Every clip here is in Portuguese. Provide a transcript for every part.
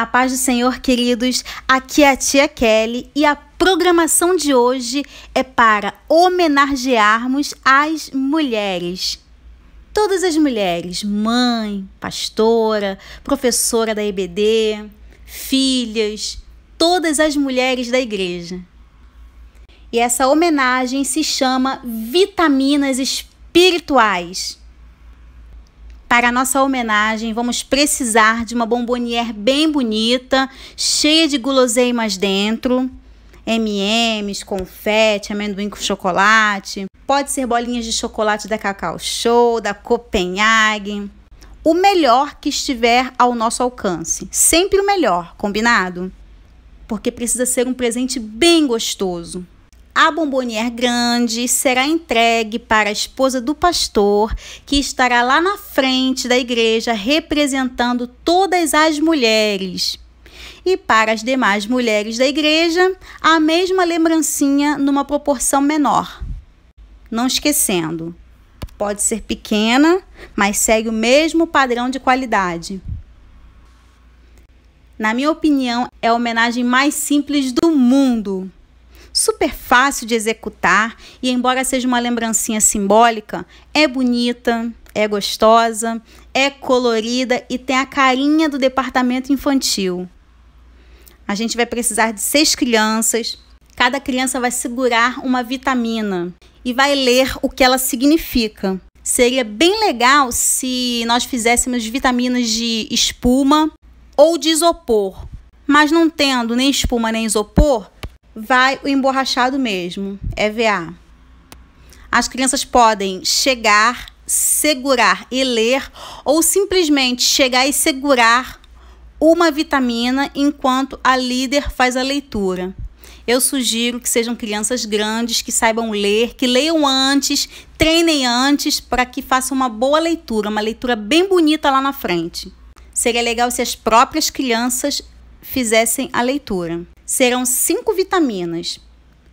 A paz do Senhor, queridos. Aqui é a tia Kelly e a programação de hoje é para homenagearmos as mulheres. Todas as mulheres, mãe, pastora, professora da EBD, filhas, todas as mulheres da igreja. E essa homenagem se chama Vitaminas Espirituais. Para a nossa homenagem, vamos precisar de uma bombonière bem bonita, cheia de guloseimas dentro. MMs, confete, amendoim com chocolate. Pode ser bolinhas de chocolate da Cacau Show, da Copenhague. O melhor que estiver ao nosso alcance. Sempre o melhor, combinado? Porque precisa ser um presente bem gostoso a bombonier grande será entregue para a esposa do pastor, que estará lá na frente da igreja representando todas as mulheres. E para as demais mulheres da igreja, a mesma lembrancinha numa proporção menor. Não esquecendo, pode ser pequena, mas segue o mesmo padrão de qualidade. Na minha opinião, é a homenagem mais simples do mundo super fácil de executar e, embora seja uma lembrancinha simbólica, é bonita, é gostosa, é colorida e tem a carinha do departamento infantil. A gente vai precisar de seis crianças. Cada criança vai segurar uma vitamina e vai ler o que ela significa. Seria bem legal se nós fizéssemos vitaminas de espuma ou de isopor. Mas não tendo nem espuma nem isopor, vai o emborrachado mesmo, EVA. É as crianças podem chegar, segurar e ler, ou simplesmente chegar e segurar uma vitamina enquanto a líder faz a leitura. Eu sugiro que sejam crianças grandes, que saibam ler, que leiam antes, treinem antes para que façam uma boa leitura, uma leitura bem bonita lá na frente. Seria legal se as próprias crianças fizessem a leitura serão cinco vitaminas,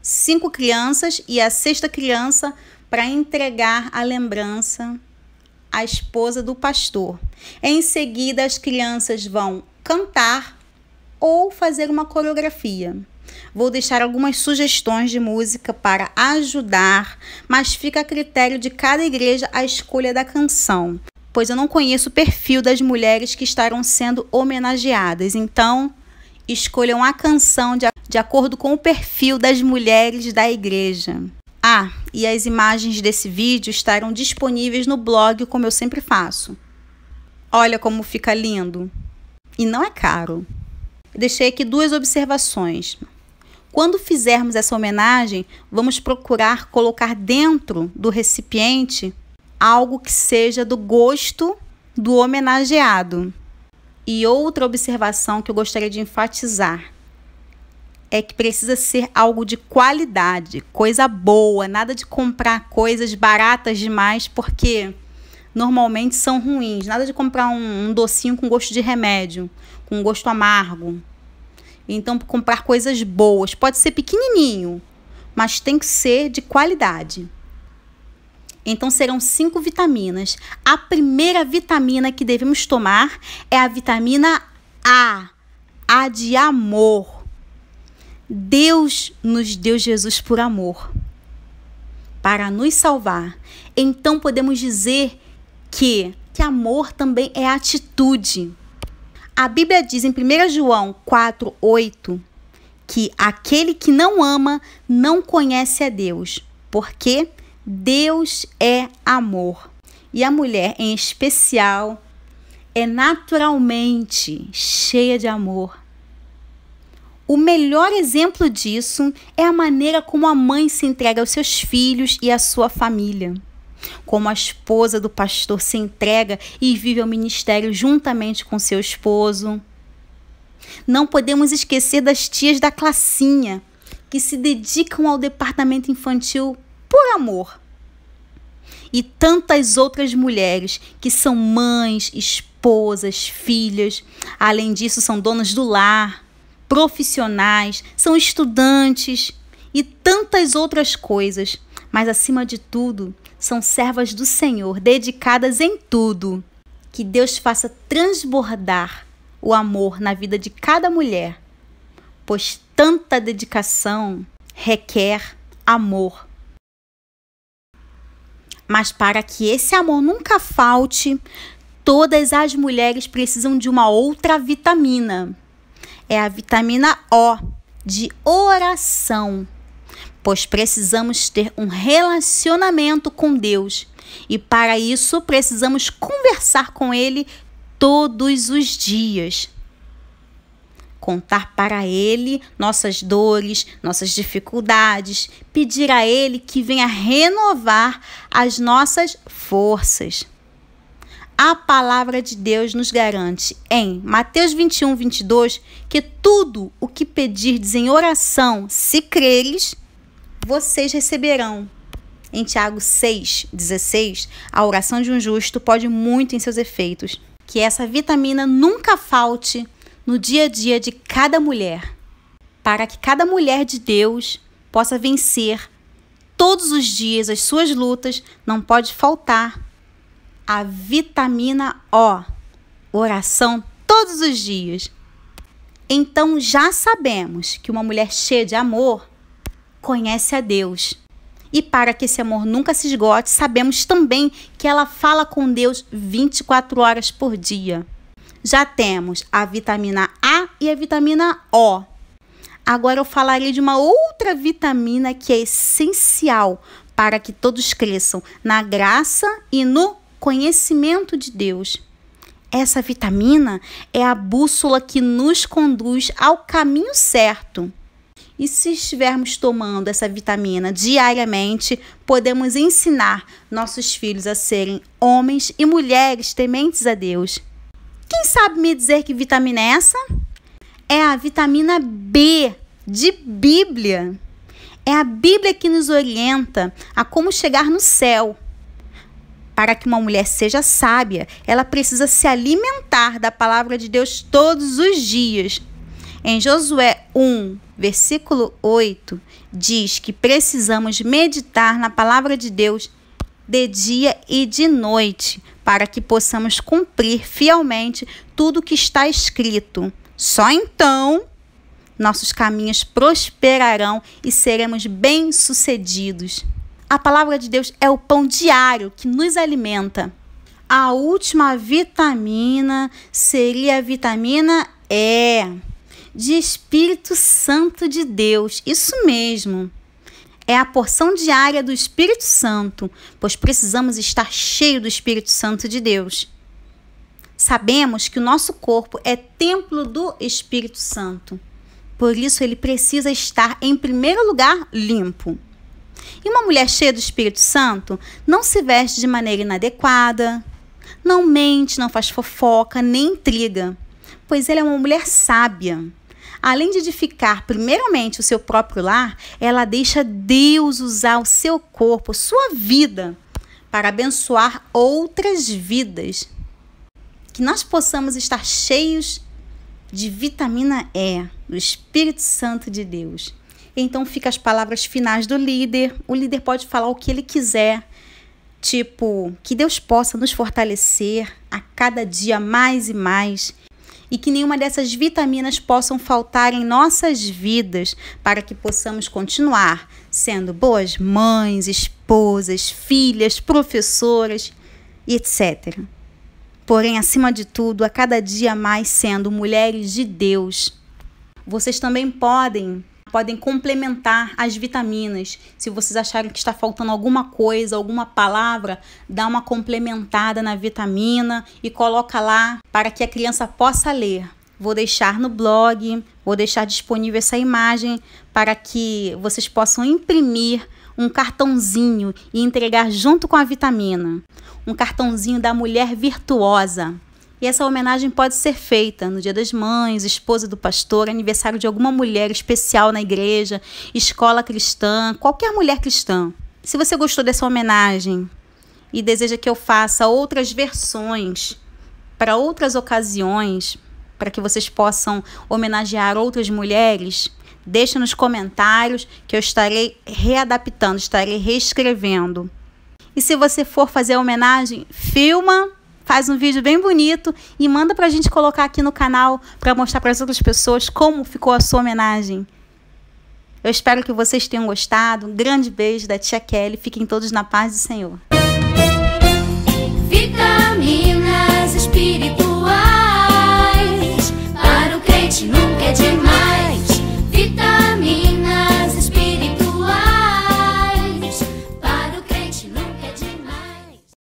cinco crianças e a sexta criança para entregar a lembrança à esposa do pastor. Em seguida, as crianças vão cantar ou fazer uma coreografia. Vou deixar algumas sugestões de música para ajudar, mas fica a critério de cada igreja a escolha da canção, pois eu não conheço o perfil das mulheres que estarão sendo homenageadas. Então, escolham a canção de, de acordo com o perfil das mulheres da igreja. Ah, e as imagens desse vídeo estarão disponíveis no blog, como eu sempre faço. Olha como fica lindo! E não é caro. deixei aqui duas observações. Quando fizermos essa homenagem, vamos procurar colocar dentro do recipiente algo que seja do gosto do homenageado. E outra observação que eu gostaria de enfatizar é que precisa ser algo de qualidade, coisa boa, nada de comprar coisas baratas demais, porque normalmente são ruins. Nada de comprar um, um docinho com gosto de remédio, com gosto amargo. Então, comprar coisas boas. Pode ser pequenininho, mas tem que ser de qualidade. Então serão cinco vitaminas. A primeira vitamina que devemos tomar é a vitamina A, a de amor. Deus nos deu Jesus por amor para nos salvar. Então podemos dizer que, que amor também é atitude. A Bíblia diz em 1 João 4, 8 que aquele que não ama não conhece a Deus, porque Deus é amor. E a mulher, em especial, é naturalmente cheia de amor. O melhor exemplo disso é a maneira como a mãe se entrega aos seus filhos e à sua família. Como a esposa do pastor se entrega e vive o ministério juntamente com seu esposo. Não podemos esquecer das tias da classinha, que se dedicam ao departamento infantil por amor. E tantas outras mulheres que são mães, esposas, filhas, além disso, são donas do lar, profissionais, são estudantes e tantas outras coisas, mas acima de tudo, são servas do Senhor, dedicadas em tudo. Que Deus faça transbordar o amor na vida de cada mulher, pois tanta dedicação requer amor. Mas para que esse amor nunca falte, todas as mulheres precisam de uma outra vitamina. É a vitamina O, de oração. Pois precisamos ter um relacionamento com Deus. E para isso precisamos conversar com Ele todos os dias contar para Ele nossas dores, nossas dificuldades, pedir a Ele que venha renovar as nossas forças. A palavra de Deus nos garante em Mateus 21, 22 que tudo o que pedirdes em oração, se creres, vocês receberão. Em Tiago 6, 16, a oração de um justo pode muito em seus efeitos. Que essa vitamina nunca falte no dia a dia de cada mulher, para que cada mulher de Deus possa vencer todos os dias as suas lutas, não pode faltar a vitamina O, oração todos os dias. Então já sabemos que uma mulher cheia de amor conhece a Deus. E para que esse amor nunca se esgote, sabemos também que ela fala com Deus 24 horas por dia já temos a vitamina A e a vitamina O. Agora eu falarei de uma outra vitamina que é essencial para que todos cresçam na graça e no conhecimento de Deus. Essa vitamina é a bússola que nos conduz ao caminho certo. E se estivermos tomando essa vitamina diariamente, podemos ensinar nossos filhos a serem homens e mulheres tementes a Deus. Quem sabe me dizer que vitamina é essa? É a vitamina B de Bíblia. É a Bíblia que nos orienta a como chegar no céu. Para que uma mulher seja sábia, ela precisa se alimentar da palavra de Deus todos os dias. Em Josué 1, versículo 8, diz que precisamos meditar na palavra de Deus de dia e de noite, para que possamos cumprir fielmente tudo que está escrito. Só então nossos caminhos prosperarão e seremos bem-sucedidos. A palavra de Deus é o pão diário que nos alimenta. A última vitamina seria a vitamina E, de Espírito Santo de Deus. Isso mesmo é a porção diária do Espírito Santo, pois precisamos estar cheio do Espírito Santo de Deus. Sabemos que o nosso corpo é templo do Espírito Santo. Por isso, ele precisa estar, em primeiro lugar, limpo. E uma mulher cheia do Espírito Santo não se veste de maneira inadequada, não mente, não faz fofoca, nem intriga, pois ela é uma mulher sábia. Além de edificar primeiramente o seu próprio lar, ela deixa Deus usar o seu corpo, sua vida, para abençoar outras vidas. Que nós possamos estar cheios de vitamina E, do Espírito Santo de Deus. Então fica as palavras finais do líder. O líder pode falar o que ele quiser, tipo que Deus possa nos fortalecer a cada dia mais e mais e que nenhuma dessas vitaminas possam faltar em nossas vidas para que possamos continuar sendo boas mães, esposas, filhas, professoras e etc. Porém, acima de tudo, a cada dia mais sendo mulheres de Deus. Vocês também podem podem complementar as vitaminas. Se vocês acharem que está faltando alguma coisa, alguma palavra, dá uma complementada na vitamina e coloca lá para que a criança possa ler. Vou deixar no blog, vou deixar disponível essa imagem para que vocês possam imprimir um cartãozinho e entregar junto com a vitamina. Um cartãozinho da mulher virtuosa. E essa homenagem pode ser feita no Dia das Mães, esposa do pastor, aniversário de alguma mulher especial na igreja, escola cristã, qualquer mulher cristã. Se você gostou dessa homenagem e deseja que eu faça outras versões para outras ocasiões, para que vocês possam homenagear outras mulheres, deixe nos comentários que eu estarei readaptando, estarei reescrevendo. E se você for fazer a homenagem, filma faz um vídeo bem bonito e manda para a gente colocar aqui no canal para mostrar para as outras pessoas como ficou a sua homenagem. Eu espero que vocês tenham gostado. Um grande beijo da tia Kelly. Fiquem todos na paz do Senhor. Vitaminas espirituais para o crente nunca é demais.